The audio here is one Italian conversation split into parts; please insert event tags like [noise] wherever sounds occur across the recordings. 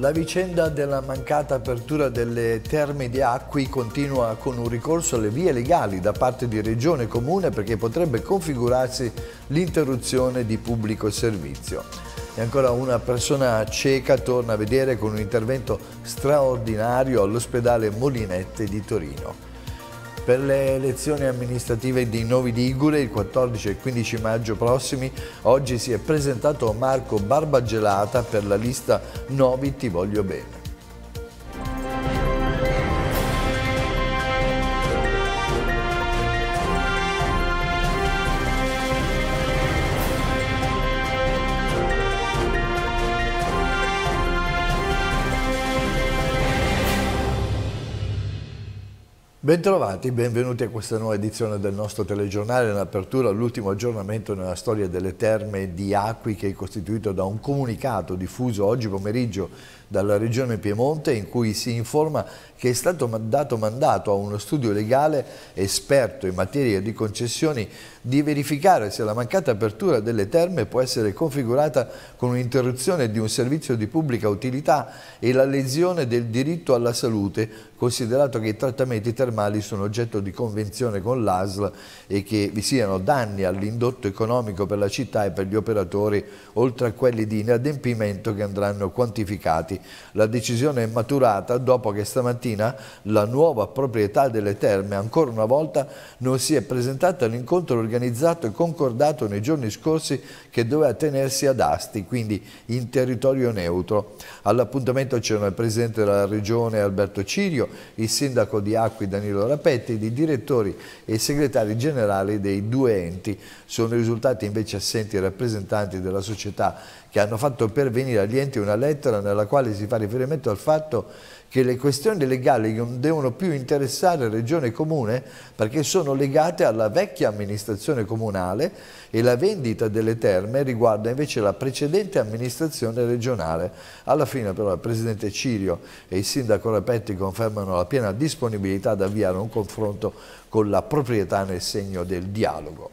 La vicenda della mancata apertura delle terme di acqui continua con un ricorso alle vie legali da parte di Regione e Comune perché potrebbe configurarsi l'interruzione di pubblico servizio. E ancora una persona cieca torna a vedere con un intervento straordinario all'ospedale Molinette di Torino. Per le elezioni amministrative di Novi Ligure il 14 e 15 maggio prossimi oggi si è presentato Marco Barbagelata per la lista Novi Ti Voglio Bene. Bentrovati, benvenuti a questa nuova edizione del nostro telegiornale in apertura l'ultimo aggiornamento nella storia delle terme di Acqui che è costituito da un comunicato diffuso oggi pomeriggio dalla Regione Piemonte in cui si informa che è stato dato mandato a uno studio legale esperto in materia di concessioni di verificare se la mancata apertura delle terme può essere configurata con un'interruzione di un servizio di pubblica utilità e la lesione del diritto alla salute, considerato che i trattamenti termali sono oggetto di convenzione con l'ASL e che vi siano danni all'indotto economico per la città e per gli operatori, oltre a quelli di inadempimento che andranno quantificati. La decisione è maturata dopo che stamattina la nuova proprietà delle terme ancora una volta non si è presentata all'incontro organizzato e concordato nei giorni scorsi che doveva tenersi ad Asti, quindi in territorio neutro. All'appuntamento c'erano il Presidente della Regione Alberto Cirio, il Sindaco di Acqui Danilo Rapetti, i direttori e i segretari generali dei due enti. Sono risultati invece assenti i rappresentanti della società che hanno fatto pervenire agli enti una lettera nella quale si fa riferimento al fatto che le questioni legali non devono più interessare regione comune perché sono legate alla vecchia amministrazione comunale e la vendita delle terme riguarda invece la precedente amministrazione regionale. Alla fine però il Presidente Cirio e il Sindaco Repetti confermano la piena disponibilità ad avviare un confronto con la proprietà nel segno del dialogo.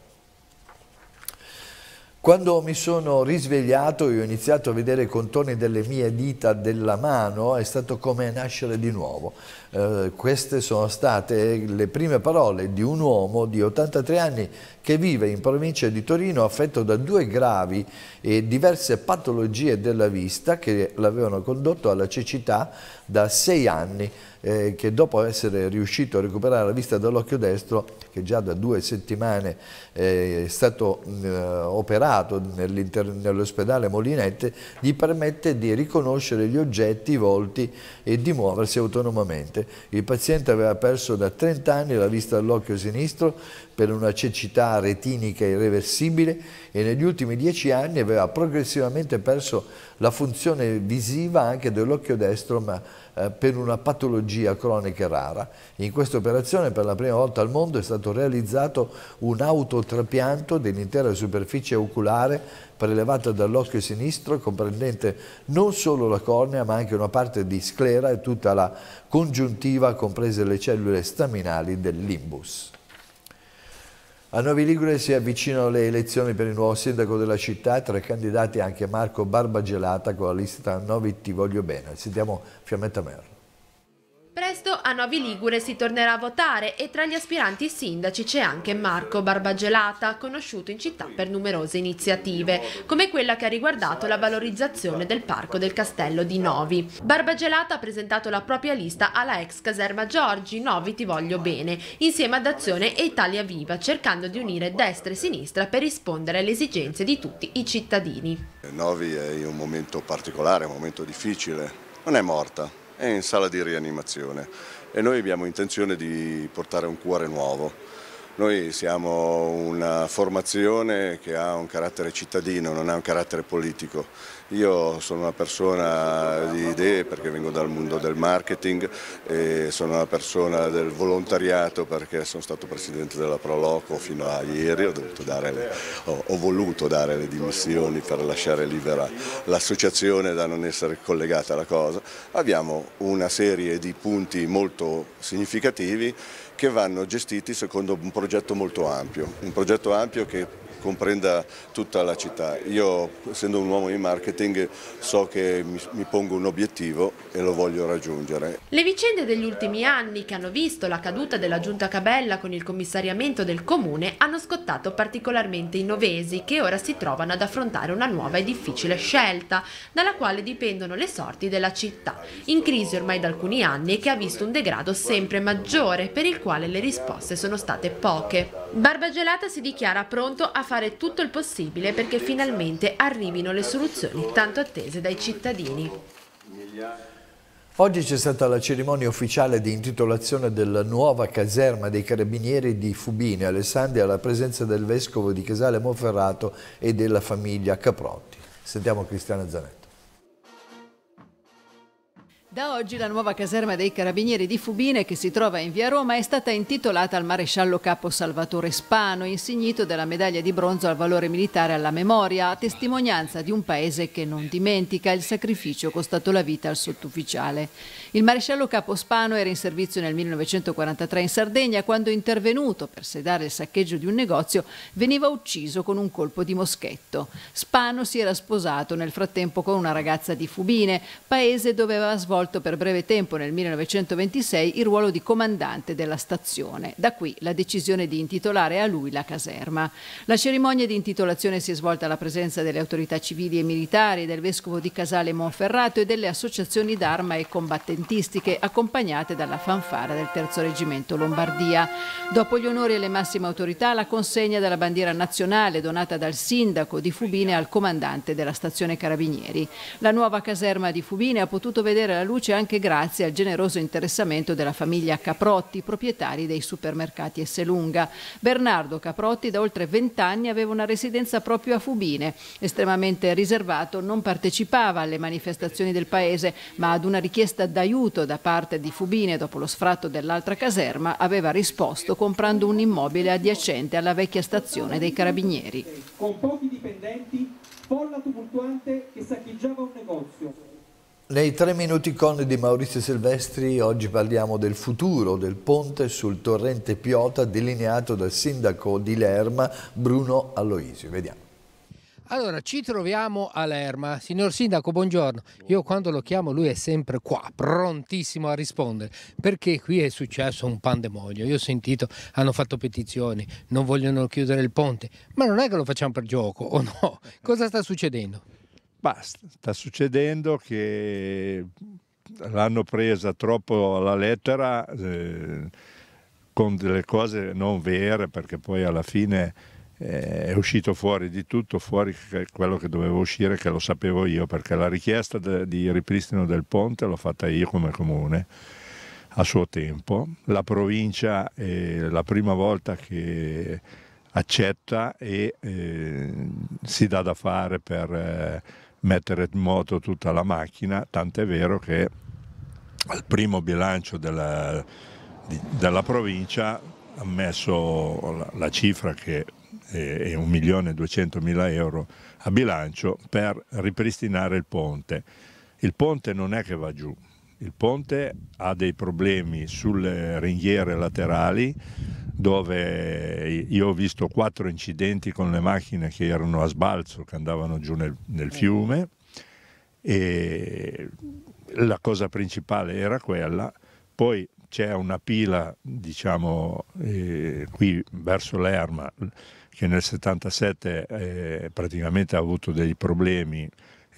Quando mi sono risvegliato e ho iniziato a vedere i contorni delle mie dita della mano, è stato come nascere di nuovo. Eh, queste sono state le prime parole di un uomo di 83 anni che vive in provincia di Torino affetto da due gravi e diverse patologie della vista che l'avevano condotto alla cecità da sei anni eh, che dopo essere riuscito a recuperare la vista dall'occhio destro che già da due settimane eh, è stato eh, operato nell'ospedale Molinette gli permette di riconoscere gli oggetti, i volti e di muoversi autonomamente. Il paziente aveva perso da 30 anni la vista dell'occhio sinistro per una cecità retinica irreversibile e negli ultimi dieci anni aveva progressivamente perso la funzione visiva anche dell'occhio destro ma eh, per una patologia cronica rara. In questa operazione per la prima volta al mondo è stato realizzato un autotrapianto dell'intera superficie oculare prelevata dall'occhio sinistro comprendente non solo la cornea ma anche una parte di sclera e tutta la congiuntiva comprese le cellule staminali del limbus. A Novi Ligure si avvicinano le elezioni per il nuovo sindaco della città, tra i candidati anche Marco Barbagelata con la lista Novi Ti Voglio Bene. Sentiamo Fiammetta Merlo. Presto a Novi Ligure si tornerà a votare e tra gli aspiranti sindaci c'è anche Marco Barbagelata, conosciuto in città per numerose iniziative, come quella che ha riguardato la valorizzazione del parco del castello di Novi. Barbagelata ha presentato la propria lista alla ex caserma Giorgi, Novi ti voglio bene, insieme ad Azione e Italia Viva, cercando di unire destra e sinistra per rispondere alle esigenze di tutti i cittadini. Novi è in un momento particolare, un momento difficile, non è morta, è in sala di rianimazione e noi abbiamo intenzione di portare un cuore nuovo. Noi siamo una formazione che ha un carattere cittadino, non ha un carattere politico io sono una persona di idee perché vengo dal mondo del marketing e sono una persona del volontariato perché sono stato presidente della Proloco fino a ieri, ho, le, ho, ho voluto dare le dimissioni per lasciare libera l'associazione da non essere collegata alla cosa. Abbiamo una serie di punti molto significativi che vanno gestiti secondo un progetto molto ampio, un progetto ampio che comprenda tutta la città. Io essendo un uomo di marketing so che mi, mi pongo un obiettivo e lo voglio raggiungere. Le vicende degli ultimi anni che hanno visto la caduta della giunta Cabella con il commissariamento del comune hanno scottato particolarmente i novesi che ora si trovano ad affrontare una nuova e difficile scelta dalla quale dipendono le sorti della città, in crisi ormai da alcuni anni e che ha visto un degrado sempre maggiore per il quale le risposte sono state poche. Barbagelata si dichiara pronto a fare tutto il possibile perché finalmente arrivino le soluzioni tanto attese dai cittadini. Oggi c'è stata la cerimonia ufficiale di intitolazione della nuova caserma dei carabinieri di Fubine, Alessandria, alla presenza del vescovo di Casale Monferrato e della famiglia Caprotti. Sentiamo Cristiana Zanetto. Da oggi la nuova caserma dei Carabinieri di Fubine, che si trova in via Roma, è stata intitolata al maresciallo capo Salvatore Spano, insignito della medaglia di bronzo al valore militare alla memoria, a testimonianza di un paese che non dimentica il sacrificio costato la vita al sottufficiale. Il maresciallo capo Spano era in servizio nel 1943 in Sardegna quando, intervenuto per sedare il saccheggio di un negozio, veniva ucciso con un colpo di moschetto. Spano si era sposato nel frattempo con una ragazza di Fubine, paese dove aveva svolto svolto per breve tempo nel 1926 il ruolo di comandante della stazione. Da qui la decisione di intitolare a lui la caserma. La cerimonia di intitolazione si è svolta alla presenza delle autorità civili e militari, del vescovo di Casale Monferrato e delle associazioni d'arma e combattentistiche, accompagnate dalla fanfara del Terzo Reggimento Lombardia. Dopo gli onori alle massime autorità, la consegna della bandiera nazionale donata dal sindaco di Fubine al comandante della stazione Carabinieri. La nuova caserma di Fubine ha potuto vedere la luce anche grazie al generoso interessamento della famiglia Caprotti, proprietari dei supermercati Esselunga. Bernardo Caprotti da oltre vent'anni aveva una residenza proprio a Fubine. Estremamente riservato, non partecipava alle manifestazioni del paese, ma ad una richiesta d'aiuto da parte di Fubine dopo lo sfratto dell'altra caserma aveva risposto comprando un immobile adiacente alla vecchia stazione dei Carabinieri. Con pochi dipendenti, folla tumultuante che saccheggiava un negozio. Nei tre minuti con di Maurizio Silvestri oggi parliamo del futuro del ponte sul torrente Piota delineato dal sindaco di Lerma Bruno Aloisio. Vediamo. Allora, ci troviamo a Lerma. Signor Sindaco, buongiorno. Io quando lo chiamo lui è sempre qua, prontissimo a rispondere, perché qui è successo un pandemonio. Io ho sentito, hanno fatto petizioni, non vogliono chiudere il ponte, ma non è che lo facciamo per gioco o no? Cosa sta succedendo? Basta, sta succedendo che l'hanno presa troppo alla lettera eh, con delle cose non vere perché poi alla fine eh, è uscito fuori di tutto, fuori quello che doveva uscire, che lo sapevo io, perché la richiesta de, di ripristino del ponte l'ho fatta io come comune a suo tempo. La provincia è eh, la prima volta che accetta e eh, si dà da fare per eh, mettere in moto tutta la macchina, tant'è vero che al primo bilancio della, di, della provincia ha messo la, la cifra che è 1.200.000 euro a bilancio per ripristinare il ponte. Il ponte non è che va giù, il ponte ha dei problemi sulle ringhiere laterali dove io ho visto quattro incidenti con le macchine che erano a sbalzo, che andavano giù nel, nel mm. fiume e la cosa principale era quella. Poi c'è una pila, diciamo, eh, qui verso l'Erma, che nel 77 eh, praticamente ha avuto dei problemi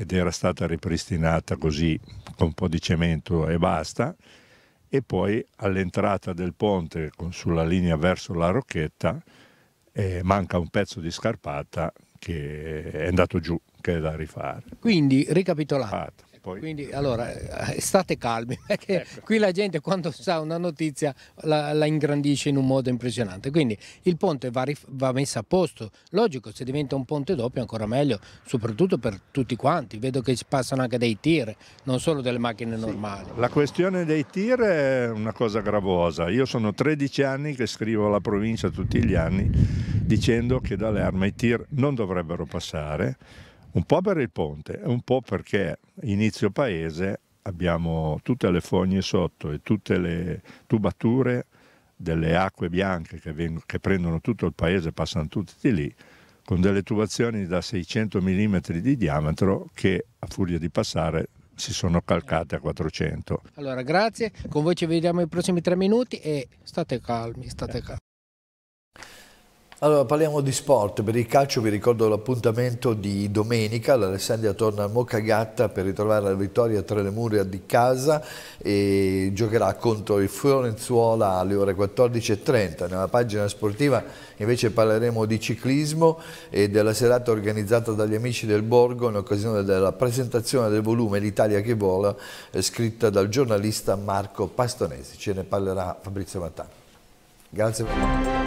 ed era stata ripristinata così con un po' di cemento e basta e poi all'entrata del ponte sulla linea verso la Rocchetta eh, manca un pezzo di scarpata che è andato giù, che è da rifare. Quindi, ricapitolando, poi. Quindi allora eh, state calmi, [laughs] perché ecco. qui la gente quando [laughs] sa una notizia la, la, ingrandisce in un modo impressionante. Quindi il ponte va, va, messo a posto, logico, se diventa un ponte doppio ancora meglio, soprattutto per tutti quanti. Vedo che ci passano anche dei tir, non solo delle macchine sì. normali. La questione dei tir è una cosa gravosa. Io sono 13 anni che scrivo alla provincia tutti gli anni dicendo che da Lerma i tir non dovrebbero passare un po' per il ponte, un po' perché inizio paese abbiamo tutte le fogne sotto e tutte le tubature delle acque bianche che, vengono, che prendono tutto il paese, passano tutti lì, con delle tubazioni da 600 mm di diametro che a furia di passare si sono calcate a 400. Allora grazie, con voi ci vediamo nei prossimi tre minuti e state calmi, state calmi. Allora parliamo di sport, per il calcio vi ricordo l'appuntamento di domenica, l'Alessandria torna a Moccagatta per ritrovare la vittoria tra le mura di casa e giocherà contro il Fiorenzuola alle ore 14.30. Nella pagina sportiva invece parleremo di ciclismo e della serata organizzata dagli amici del Borgo in occasione della presentazione del volume L'Italia che vola, eh, scritta dal giornalista Marco Pastonesi. Ce ne parlerà Fabrizio Mattà. Grazie.